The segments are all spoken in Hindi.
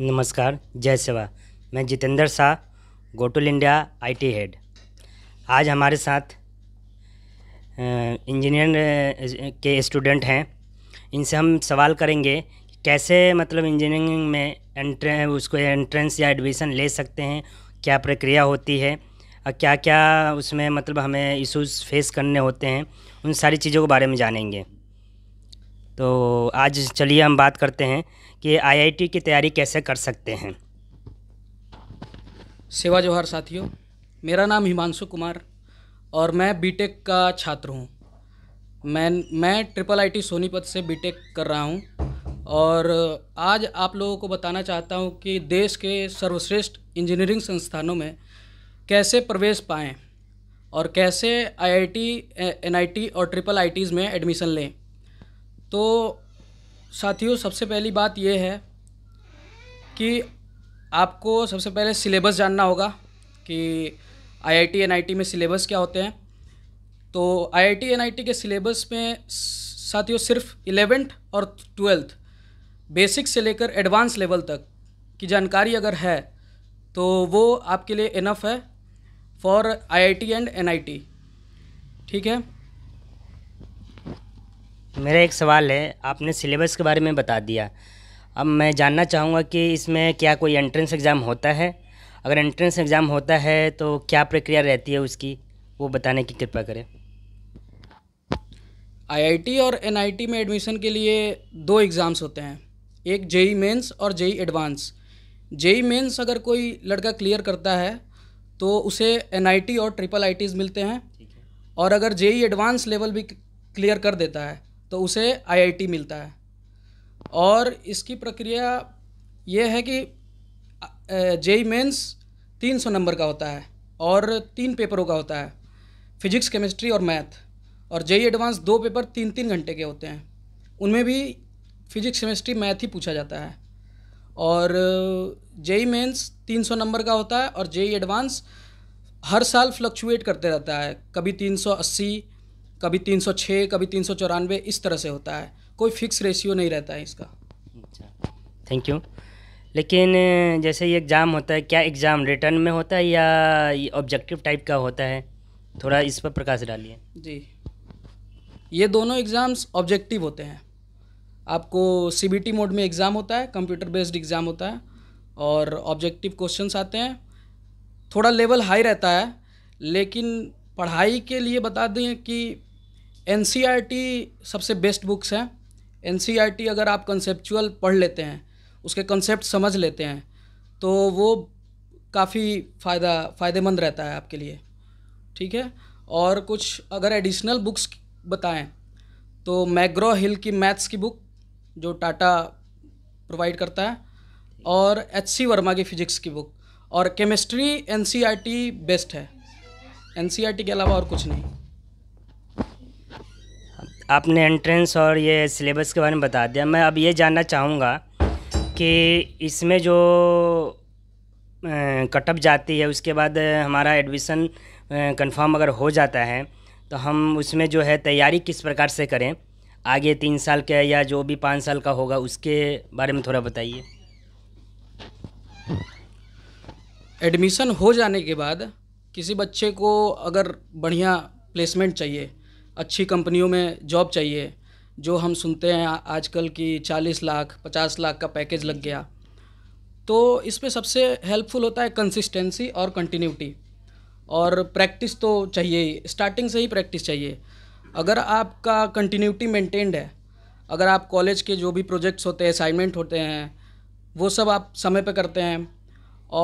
नमस्कार जय सेवा मैं Jitendra Shah Gotul India IT head आज हमारे साथ इंजीनियर के स्टूडेंट हैं इनसे हम सवाल करेंगे कैसे मतलब इंजीनियरिंग में एंट्रे उसको एंट्रेंस या एडमिशन ले सकते हैं क्या प्रक्रिया होती है और क्या क्या उसमें मतलब हमें इश्यूज़ फेस करने होते हैं उन सारी चीज़ों के बारे में जानेंगे तो आज चलिए हम बात करते हैं कि आईआईटी की तैयारी कैसे कर सकते हैं सेवा जोहार साथियों मेरा नाम हिमांशु कुमार और मैं बीटेक का छात्र हूँ मैं मैं ट्रिपल आईटी सोनीपत से बीटेक कर रहा हूँ और आज आप लोगों को बताना चाहता हूँ कि देश के सर्वश्रेष्ठ इंजीनियरिंग संस्थानों में कैसे प्रवेश पाएँ और कैसे आईआईटी एनआईटी और ट्रिपल आईटीज़ में एडमिशन लें तो साथियों सबसे पहली बात यह है कि आपको सबसे पहले सिलेबस जानना होगा कि आईआईटी एनआईटी में सिलेबस क्या होते हैं तो आईआईटी एनआईटी के सिलेबस में साथियों सिर्फ इलेवेंथ और ट्वेल्थ बेसिक से लेकर एडवांस लेवल तक की जानकारी अगर है तो वो आपके लिए इनफ है फॉर आईआईटी एंड एनआईटी ठीक है मेरा एक सवाल है आपने सिलेबस के बारे में बता दिया अब मैं जानना चाहूँगा कि इसमें क्या कोई एंट्रेंस एग्ज़ाम होता है अगर एंट्रेंस एग्ज़ाम होता है तो क्या प्रक्रिया रहती है उसकी वो बताने की कृपा करें आईआईटी और एनआईटी में एडमिशन के लिए दो एग्ज़ाम्स होते हैं एक जेई मेंस e और जेई एडवांस जेई मेंस अगर कोई लड़का क्लियर करता है तो उसे एनआईटी और ट्रिपल आईटीज़ मिलते हैं और अगर जेई एडवांस लेवल भी क्लियर कर देता है तो उसे आईआईटी मिलता है और इसकी प्रक्रिया ये है कि जेई मेंस 300 नंबर का होता है और तीन पेपरों का होता है फिजिक्स केमिस्ट्री और मैथ और जेई एडवांस दो पेपर तीन तीन घंटे के होते हैं उनमें भी फिजिक्स केमिस्ट्री मैथ ही पूछा जाता है और जेई मेंस 300 नंबर का होता है और जेई एडवांस हर साल फ्लक्चुएट करते रहता है कभी 380 कभी 306 कभी तीन इस तरह से होता है कोई फिक्स रेशियो नहीं रहता है इसका अच्छा थैंक यू लेकिन जैसे ये एग्ज़ाम होता है क्या एग्ज़ाम रिटर्न में होता है या ऑब्जेक्टिव टाइप का होता है थोड़ा इस पर प्रकाश डालिए जी ये दोनों एग्ज़ाम्स ऑब्जेक्टिव होते हैं आपको सी मोड में एग्ज़ाम होता है कंप्यूटर बेस्ड एग्ज़ाम होता है और ऑब्जेक्टिव क्वेश्चंस आते हैं थोड़ा लेवल हाई रहता है लेकिन पढ़ाई के लिए बता दें कि एन सबसे बेस्ट बुक्स हैं एन अगर आप कंसेप्चुअल पढ़ लेते हैं उसके कंसेप्ट समझ लेते हैं तो वो काफ़ी फ़ायदा फ़ायदेमंद रहता है आपके लिए ठीक है और कुछ अगर एडिशनल बुक्स बताएं तो मैग्रो हिल की मैथ्स की बुक जो टाटा प्रोवाइड करता है और एच सी वर्मा की फ़िज़िक्स की बुक और केमिस्ट्री एन बेस्ट है एन के अलावा और कुछ नहीं आपने एंट्रेंस और ये सिलेबस के बारे में बता दिया मैं अब ये जानना चाहूँगा कि इसमें जो कटअप जाती है उसके बाद हमारा एडमिशन कंफर्म अगर हो जाता है तो हम उसमें जो है तैयारी किस प्रकार से करें आगे तीन साल का या जो भी पाँच साल का होगा उसके बारे में थोड़ा बताइए एडमिशन हो जाने के बाद किसी बच्चे को अगर बढ़िया प्लेसमेंट चाहिए अच्छी कंपनियों में जॉब चाहिए जो हम सुनते हैं आजकल की चालीस लाख पचास लाख का पैकेज लग गया तो इसमें सबसे हेल्पफुल होता है कंसिस्टेंसी और कंटिन्यूटी और प्रैक्टिस तो चाहिए ही स्टार्टिंग से ही प्रैक्टिस चाहिए अगर आपका कंटिन्यूटी मेंटेन्ड है अगर आप कॉलेज के जो भी प्रोजेक्ट्स होते हैं असाइनमेंट होते हैं वो सब आप समय पर करते हैं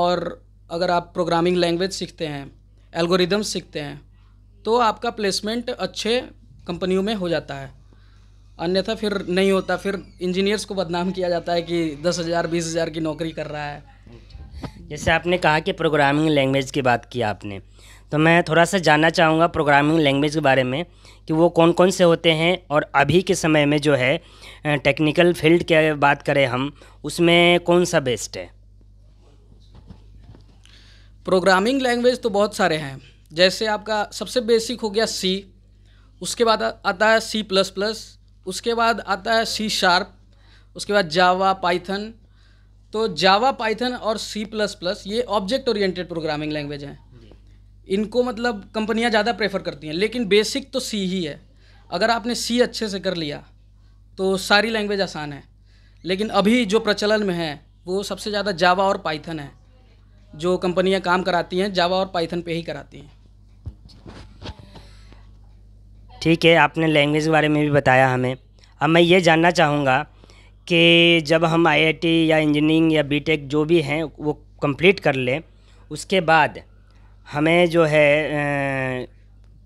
और अगर आप प्रोग्रामिंग लैंग्वेज सीखते हैं एल्गोरिदम्स सीखते हैं तो आपका प्लेसमेंट अच्छे कंपनियों में हो जाता है अन्यथा फिर नहीं होता फिर इंजीनियर्स को बदनाम किया जाता है कि दस हज़ार बीस हज़ार की नौकरी कर रहा है जैसे आपने कहा कि प्रोग्रामिंग लैंग्वेज की बात की आपने तो मैं थोड़ा सा जानना चाहूँगा प्रोग्रामिंग लैंग्वेज के बारे में कि वो कौन कौन से होते हैं और अभी के समय में जो है टेक्निकल फील्ड की बात करें हम उसमें कौन सा बेस्ट है प्रोग्रामिंग लैंग्वेज तो बहुत सारे हैं जैसे आपका सबसे बेसिक हो गया सी उसके बाद आता है सी प्लस प्लस उसके बाद आता है सी शार्प उसके बाद जावा पाइथन तो जावा पाइथन और सी प्लस प्लस ये ऑब्जेक्ट ओरिएंटेड प्रोग्रामिंग लैंग्वेज हैं इनको मतलब कंपनियां ज़्यादा प्रेफर करती हैं लेकिन बेसिक तो सी ही है अगर आपने सी अच्छे से कर लिया तो सारी लैंग्वेज आसान है लेकिन अभी जो प्रचलन में है वो सबसे ज़्यादा जावा और पाइथन है जो कंपनियां काम कराती हैं जावा और पाइथन पे ही कराती हैं ठीक है आपने लैंग्वेज के बारे में भी बताया हमें अब मैं ये जानना चाहूँगा कि जब हम आईआईटी या इंजीनियरिंग या बीटेक जो भी हैं वो कंप्लीट कर लें उसके बाद हमें जो है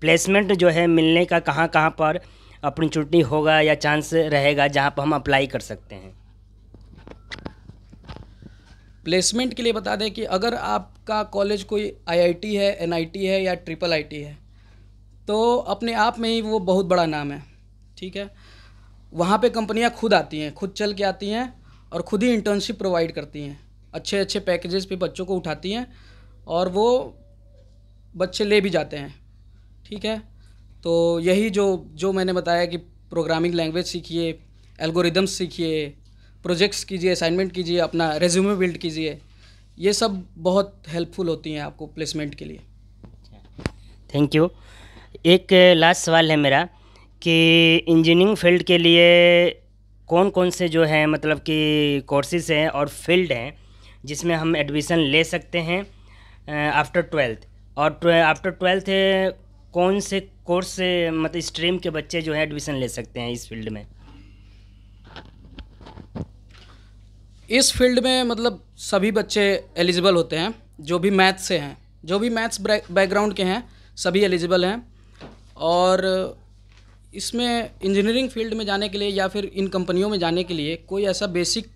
प्लेसमेंट जो है मिलने का कहाँ कहाँ पर अपॉर्चुनिटी होगा या चांस रहेगा जहाँ पर हम अप्लाई कर सकते हैं प्लेसमेंट के लिए बता दें कि अगर आपका कॉलेज कोई आईआईटी है एनआईटी है या ट्रिपल आईटी है तो अपने आप में ही वो बहुत बड़ा नाम है ठीक है वहाँ पे कंपनियाँ खुद आती हैं खुद चल के आती हैं और खुद ही इंटर्नशिप प्रोवाइड करती हैं अच्छे अच्छे पैकेजेस पे बच्चों को उठाती हैं और वो बच्चे ले भी जाते हैं ठीक है तो यही जो जो मैंने बताया कि प्रोग्रामिंग लैंग्वेज सीखिए एल्गोरिदम्स सीखिए प्रोजेक्ट्स कीजिए असाइनमेंट कीजिए अपना रेज्यूमे बिल्ड कीजिए ये सब बहुत हेल्पफुल होती हैं आपको प्लेसमेंट के लिए थैंक यू एक लास्ट सवाल है मेरा कि इंजीनियरिंग फील्ड के लिए कौन कौन से जो हैं मतलब कि कोर्सेज हैं और फील्ड हैं जिसमें हम एडमिशन ले सकते हैं आफ्टर ट्वेल्थ और आफ्टर ट्वेल्थ कौन से कोर्स से मतलब स्ट्रीम के बच्चे जो हैं एडमिशन ले सकते हैं इस फील्ड में इस फील्ड में मतलब सभी बच्चे एलिजिबल होते हैं जो भी मैथ्स से हैं जो भी मैथ्स बैकग्राउंड के हैं सभी एलिजिबल हैं और इसमें इंजीनियरिंग फील्ड में जाने के लिए या फिर इन कंपनियों में जाने के लिए कोई ऐसा बेसिक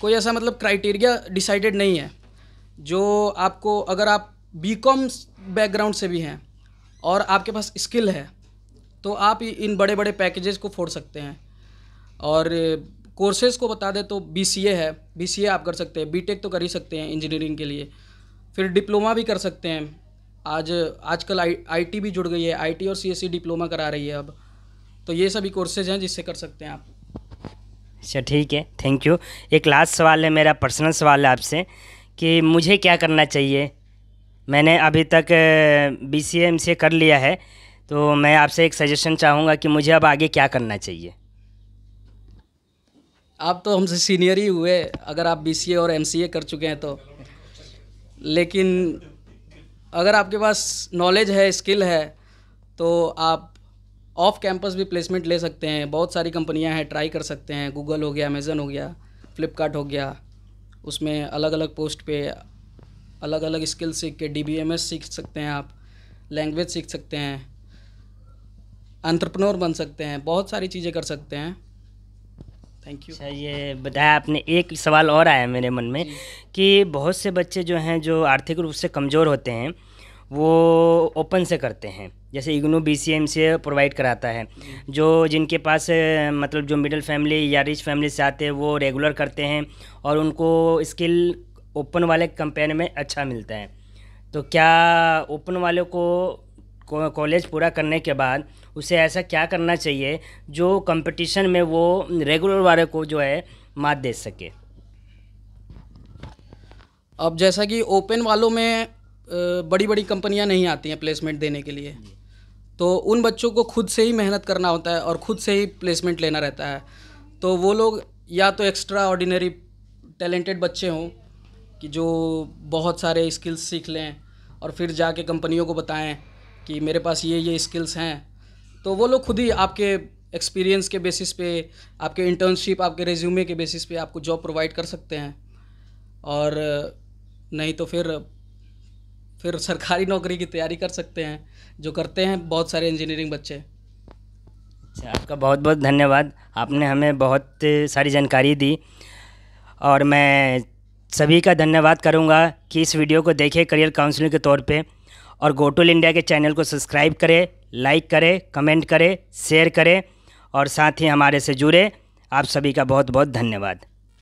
कोई ऐसा मतलब क्राइटेरिया डिसाइडेड नहीं है जो आपको अगर आप बी बैकग्राउंड से भी हैं और आपके पास स्किल है तो आप इन बड़े बड़े पैकेजेस को फोड़ सकते हैं और कोर्सेज़ को बता दें तो बी है बी आप कर सकते हैं बी तो कर ही सकते हैं इंजीनियरिंग के लिए फिर डिप्लोमा भी कर सकते हैं आज आजकल आई आई भी जुड़ गई है आईटी और सी डिप्लोमा e करा रही है अब तो ये सभी कोर्सेज हैं जिससे कर सकते हैं आप अच्छा ठीक है थैंक यू एक लास्ट सवाल है मेरा पर्सनल सवाल है आपसे कि मुझे क्या करना चाहिए मैंने अभी तक बी सी एम से कर लिया है तो मैं आपसे एक सजेशन चाहूँगा कि मुझे अब आगे क्या करना चाहिए आप तो हमसे सीनियर ही हुए अगर आप बी सी ए और एम सी ए कर चुके हैं तो लेकिन अगर आपके पास नॉलेज है स्किल है तो आप ऑफ कैंपस भी प्लेसमेंट ले सकते हैं बहुत सारी कंपनियां हैं ट्राई कर सकते हैं गूगल हो गया अमेज़न हो गया फ्लिपकार्ट हो गया उसमें अलग अलग पोस्ट पे अलग अलग स्किल सीख के डी सीख सकते हैं आप लैंग्वेज सीख सकते हैं अंतरप्रनोर बन सकते हैं बहुत सारी चीज़ें कर सकते हैं थैंक यू सर ये बताया आपने एक सवाल और आया मेरे मन में कि बहुत से बच्चे जो हैं जो आर्थिक रूप से कमज़ोर होते हैं वो ओपन से करते हैं जैसे इग्नू बी सी एम से प्रोवाइड कराता है जो जिनके पास मतलब जो मिडिल फैमिली या रिच फैमिली से आते हैं वो रेगुलर करते हैं और उनको स्किल ओपन वाले कंपेयर में अच्छा मिलता है तो क्या ओपन वाले को कॉलेज पूरा करने के बाद उसे ऐसा क्या करना चाहिए जो कंपटीशन में वो रेगुलर वाले को जो है मात दे सके अब जैसा कि ओपन वालों में बड़ी बड़ी कंपनियां नहीं आती हैं प्लेसमेंट देने के लिए तो उन बच्चों को खुद से ही मेहनत करना होता है और खुद से ही प्लेसमेंट लेना रहता है तो वो लोग या तो एक्स्ट्रा ऑर्डिनरी टैलेंटेड बच्चे हों कि जो बहुत सारे स्किल्स सीख लें और फिर जाके कंपनियों को बताएं कि मेरे पास ये ये स्किल्स हैं तो वो लोग खुद ही आपके एक्सपीरियंस के बेसिस पे आपके इंटर्नशिप आपके रेज्यूमे के बेसिस पे आपको जॉब प्रोवाइड कर सकते हैं और नहीं तो फिर फिर सरकारी नौकरी की तैयारी कर सकते हैं जो करते हैं बहुत सारे इंजीनियरिंग बच्चे अच्छा आपका बहुत बहुत धन्यवाद आपने हमें बहुत सारी जानकारी दी और मैं सभी का धन्यवाद करूंगा कि इस वीडियो को देखे करियर काउंसलिंग के तौर पे और गोटुल इंडिया के चैनल को सब्सक्राइब करें लाइक करें कमेंट करें शेयर करें और साथ ही हमारे से जुड़े आप सभी का बहुत बहुत धन्यवाद